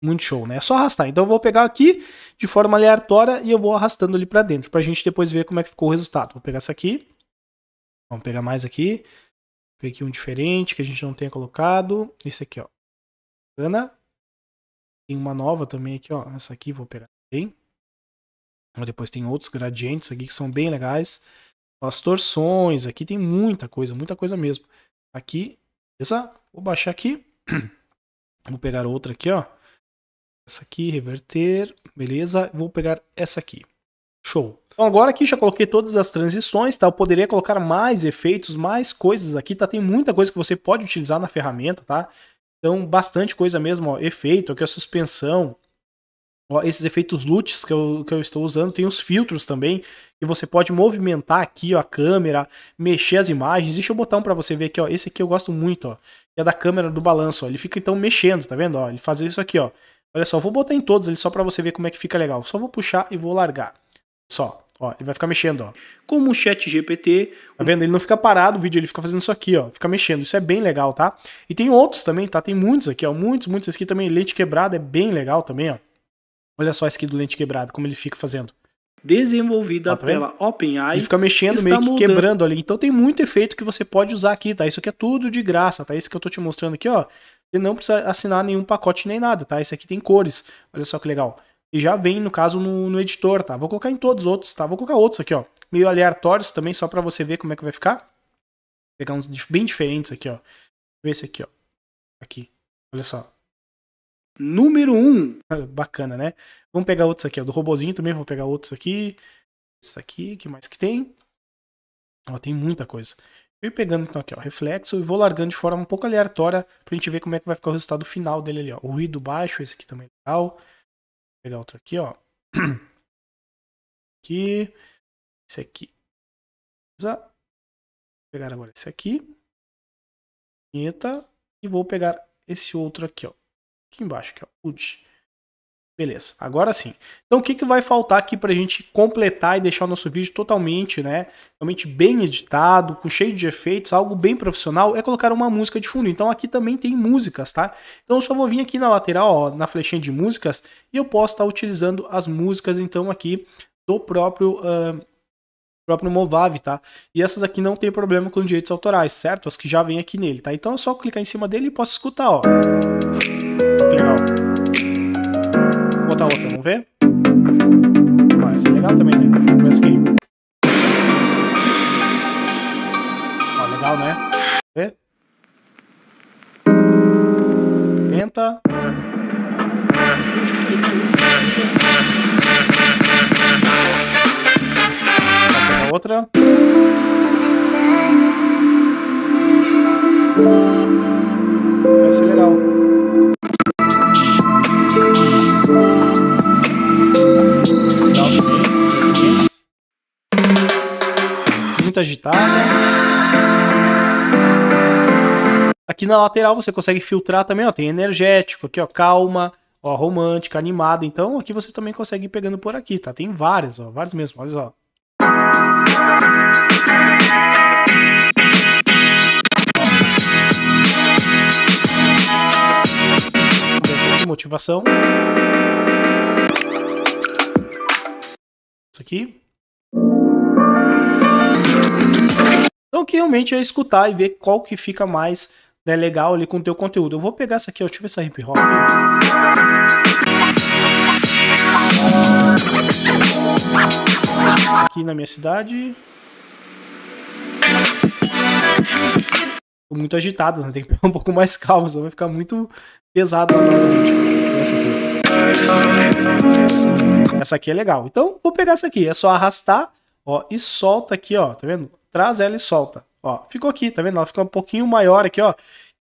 muito show, né? É só arrastar. Então eu vou pegar aqui de forma aleatória e eu vou arrastando ali para dentro pra gente depois ver como é que ficou o resultado. Vou pegar essa aqui. Vamos pegar mais aqui. Ver aqui um diferente que a gente não tenha colocado. Esse aqui, ó. Bacana. Tem uma nova também aqui, ó. Essa aqui vou pegar bem. Depois tem outros gradientes aqui que são bem legais. As torções, aqui tem muita coisa, muita coisa mesmo. Aqui, beleza? Vou baixar aqui. Vou pegar outra aqui, ó. Essa aqui, reverter, beleza. Vou pegar essa aqui. Show. Então agora aqui já coloquei todas as transições, tá? Eu poderia colocar mais efeitos, mais coisas aqui, tá? Tem muita coisa que você pode utilizar na ferramenta, tá? Então, bastante coisa mesmo, ó, efeito, aqui a suspensão, ó, esses efeitos LUTs que eu, que eu estou usando, tem os filtros também, que você pode movimentar aqui ó, a câmera, mexer as imagens, deixa eu botar um para você ver aqui, ó, esse aqui eu gosto muito, ó, é da câmera do balanço, ó, ele fica então mexendo, tá vendo? Ó, ele faz isso aqui, ó, olha só, vou botar em todos ali só para você ver como é que fica legal, só vou puxar e vou largar, só, Ó, ele vai ficar mexendo, ó. Como o chat GPT, tá vendo? Ele não fica parado o vídeo, ele fica fazendo isso aqui, ó. Fica mexendo, isso é bem legal, tá? E tem outros também, tá? Tem muitos aqui, ó. Muitos, muitos. Esse aqui também, lente quebrada, é bem legal também, ó. Olha só esse aqui do lente quebrada, como ele fica fazendo. Desenvolvida tá pela OpenAI. Ele fica mexendo, meio que mudando. quebrando ali. Então tem muito efeito que você pode usar aqui, tá? Isso aqui é tudo de graça, tá? Esse que eu tô te mostrando aqui, ó. Você não precisa assinar nenhum pacote nem nada, tá? Esse aqui tem cores. Olha só que legal e já vem, no caso, no, no editor, tá? Vou colocar em todos os outros, tá? Vou colocar outros aqui, ó. Meio aleatórios também, só para você ver como é que vai ficar. Vou pegar uns bem diferentes aqui, ó. Deixa eu ver esse aqui, ó. Aqui. Olha só. Número 1. Um. Bacana, né? Vamos pegar outros aqui, ó. Do robozinho também, vou pegar outros aqui. Isso aqui, que mais que tem? Ó, tem muita coisa. Eu pegando então aqui, ó, reflexo e vou largando de forma um pouco aleatória pra gente ver como é que vai ficar o resultado final dele ali, ó. O ruído baixo, esse aqui também é legal pegar é outro aqui, ó. Aqui. Esse aqui. Beleza. Vou pegar agora esse aqui. Vinheta. E vou pegar esse outro aqui, ó. Aqui embaixo, aqui, ó. Wood. Beleza, agora sim. Então o que, que vai faltar aqui para a gente completar e deixar o nosso vídeo totalmente, né, realmente bem editado, com cheio de efeitos, algo bem profissional, é colocar uma música de fundo. Então aqui também tem músicas, tá? Então eu só vou vir aqui na lateral, ó, na flechinha de músicas, e eu posso estar utilizando as músicas, então, aqui do próprio... Uh, próprio Movavi, tá? E essas aqui não tem problema com direitos autorais, certo? As que já vem aqui nele, tá? Então é só clicar em cima dele e posso escutar, ó. Legal botar outra, vamos ver? Vai, essa é legal também, né? Começa aqui. Ó, legal, né? Vê? Tenta. outra. Vai ser legal. muito agitada. Aqui na lateral você consegue filtrar também, ó, tem energético, aqui ó, calma, ó, romântica, animada. Então aqui você também consegue ir pegando por aqui, tá? Tem várias, ó, várias mesmo, olha só. Motivação. Isso aqui. Então, que realmente é escutar e ver qual que fica mais né, legal ali com o teu conteúdo. Eu vou pegar essa aqui, ó, deixa eu ver essa hip hop. Aqui na minha cidade. Tô muito agitado, né? tem que pegar um pouco mais calmo, senão vai ficar muito pesado. Essa aqui. essa aqui é legal. Então, vou pegar essa aqui. É só arrastar, ó, e solta aqui, ó. Tá vendo? traz ela e solta. Ó, ficou aqui, tá vendo? Ela fica um pouquinho maior aqui, ó.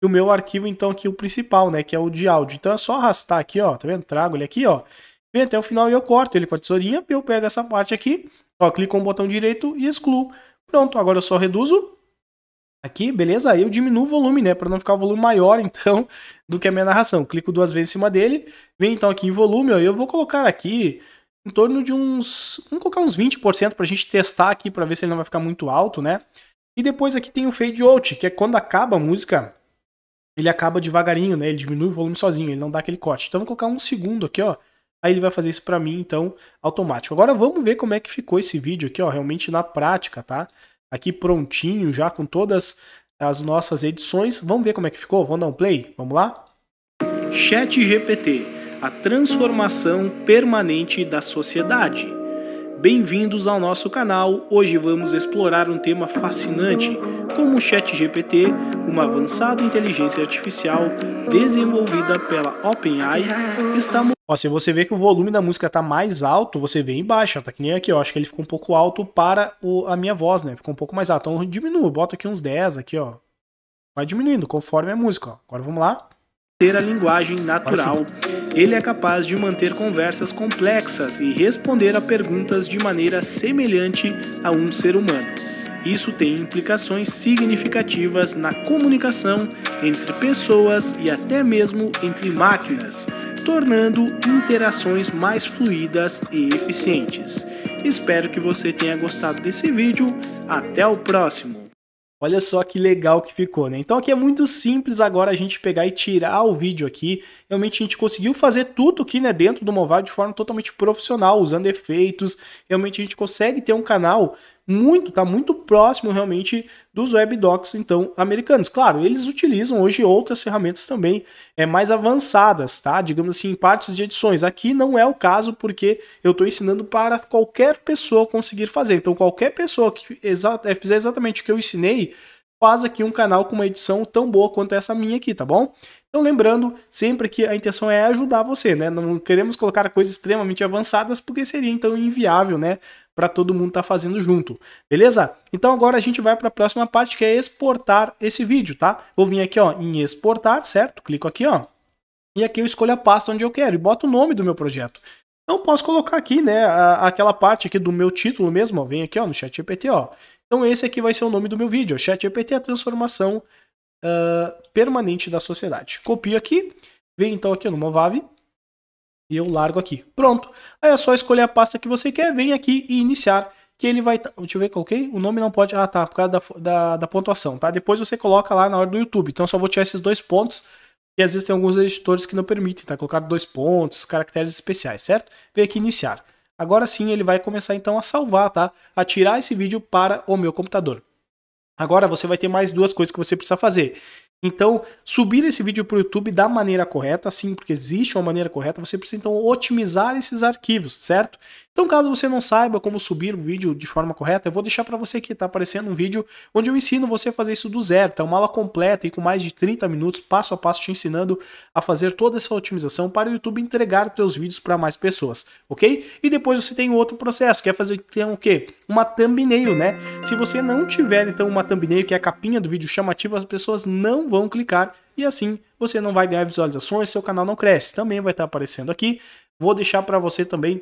E o meu arquivo, então, aqui o principal, né? Que é o de áudio. Então é só arrastar aqui, ó. Tá vendo? Trago ele aqui, ó. Vem até o final e eu corto ele com a tesourinha. Eu pego essa parte aqui, ó. Clico o botão direito e excluo. Pronto, agora eu só reduzo aqui, beleza? Aí eu diminuo o volume, né? Para não ficar o volume maior, então, do que a minha narração. Clico duas vezes em cima dele. Vem, então, aqui em volume, ó. E eu vou colocar aqui em torno de uns. Vamos colocar uns 20% para a gente testar aqui para ver se ele não vai ficar muito alto, né? E depois aqui tem o fade out, que é quando acaba a música, ele acaba devagarinho, né? Ele diminui o volume sozinho, ele não dá aquele corte. Então vou colocar um segundo aqui, ó. Aí ele vai fazer isso para mim, então, automático. Agora vamos ver como é que ficou esse vídeo aqui, ó, realmente na prática, tá? Aqui prontinho, já com todas as nossas edições. Vamos ver como é que ficou? Vamos dar um play? Vamos lá? Chat GPT a transformação permanente da sociedade. Bem-vindos ao nosso canal. Hoje vamos explorar um tema fascinante, como o ChatGPT, uma avançada inteligência artificial desenvolvida pela OpenAI, está Ó, se você vê que o volume da música tá mais alto, você vê embaixo, tá que nem aqui, ó, acho que ele ficou um pouco alto para o, a minha voz, né? Ficou um pouco mais alto. Então diminua, bota aqui uns 10 aqui, ó. Vai diminuindo conforme a música, ó. Agora vamos lá ter a linguagem natural. Ele é capaz de manter conversas complexas e responder a perguntas de maneira semelhante a um ser humano. Isso tem implicações significativas na comunicação entre pessoas e até mesmo entre máquinas, tornando interações mais fluidas e eficientes. Espero que você tenha gostado desse vídeo. Até o próximo! Olha só que legal que ficou, né? Então aqui é muito simples agora a gente pegar e tirar o vídeo aqui. Realmente a gente conseguiu fazer tudo aqui, né, dentro do Movado de forma totalmente profissional, usando efeitos. Realmente a gente consegue ter um canal muito, está muito próximo realmente dos webdocs então americanos. Claro, eles utilizam hoje outras ferramentas também é, mais avançadas, tá? Digamos assim, partes de edições. Aqui não é o caso porque eu estou ensinando para qualquer pessoa conseguir fazer. Então qualquer pessoa que exa é, fizer exatamente o que eu ensinei faz aqui um canal com uma edição tão boa quanto essa minha aqui, tá bom? Então lembrando sempre que a intenção é ajudar você, né? Não queremos colocar coisas extremamente avançadas porque seria então inviável, né? para todo mundo estar tá fazendo junto, beleza? Então agora a gente vai para a próxima parte que é exportar esse vídeo, tá? Vou vir aqui ó, em exportar, certo? Clico aqui ó, e aqui eu escolho a pasta onde eu quero e boto o nome do meu projeto. Então posso colocar aqui, né, a, aquela parte aqui do meu título mesmo, ó, vem aqui ó, no chat GPT, ó. Então esse aqui vai ser o nome do meu vídeo, chat GPT, a transformação uh, permanente da sociedade. Copio aqui, vem então aqui no Movavi e eu largo aqui. Pronto. Aí é só escolher a pasta que você quer, vem aqui e iniciar, que ele vai... Deixa eu ver, coloquei? O nome não pode... Ah, tá, por causa da, da, da pontuação, tá? Depois você coloca lá na hora do YouTube. Então só vou tirar esses dois pontos, e às vezes tem alguns editores que não permitem, tá? Colocar dois pontos, caracteres especiais, certo? Vem aqui iniciar. Agora sim ele vai começar então a salvar, tá? A tirar esse vídeo para o meu computador. Agora você vai ter mais duas coisas que você precisa fazer. Então, subir esse vídeo para o YouTube da maneira correta, sim, porque existe uma maneira correta, você precisa então otimizar esses arquivos, certo? Então, caso você não saiba como subir o vídeo de forma correta, eu vou deixar para você aqui, está aparecendo um vídeo onde eu ensino você a fazer isso do zero. Tá uma aula completa e com mais de 30 minutos, passo a passo, te ensinando a fazer toda essa otimização para o YouTube entregar seus vídeos para mais pessoas, ok? E depois você tem outro processo, que é fazer então, o quê? Uma thumbnail, né? Se você não tiver, então, uma thumbnail, que é a capinha do vídeo chamativa, as pessoas não vão clicar e assim você não vai ganhar visualizações, seu canal não cresce. Também vai estar tá aparecendo aqui. Vou deixar para você também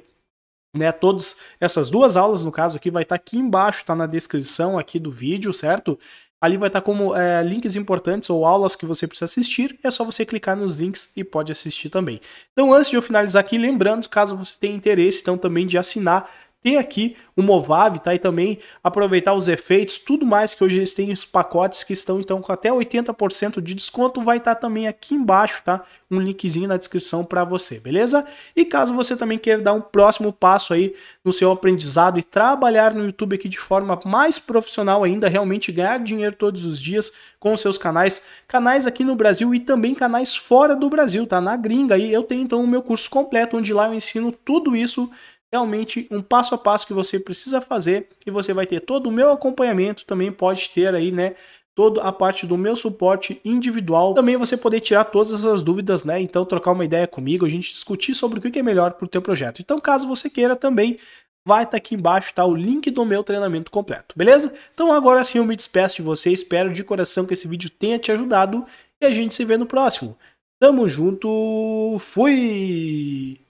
né, todas essas duas aulas, no caso aqui, vai estar tá aqui embaixo, está na descrição aqui do vídeo, certo? Ali vai estar tá como é, links importantes ou aulas que você precisa assistir. É só você clicar nos links e pode assistir também. Então, antes de eu finalizar aqui, lembrando, caso você tenha interesse, então também de assinar ter aqui o Movavi, tá? E também aproveitar os efeitos, tudo mais que hoje eles têm os pacotes que estão então com até 80% de desconto, vai estar tá também aqui embaixo, tá? Um linkzinho na descrição para você, beleza? E caso você também queira dar um próximo passo aí no seu aprendizado e trabalhar no YouTube aqui de forma mais profissional ainda, realmente ganhar dinheiro todos os dias com seus canais, canais aqui no Brasil e também canais fora do Brasil, tá? Na gringa aí eu tenho então o meu curso completo onde lá eu ensino tudo isso realmente um passo a passo que você precisa fazer e você vai ter todo o meu acompanhamento, também pode ter aí, né, toda a parte do meu suporte individual. Também você poder tirar todas essas dúvidas, né? Então trocar uma ideia comigo, a gente discutir sobre o que é melhor para o teu projeto. Então, caso você queira também, vai estar tá aqui embaixo tá o link do meu treinamento completo, beleza? Então agora sim eu me despeço de você, espero de coração que esse vídeo tenha te ajudado e a gente se vê no próximo. Tamo junto, fui!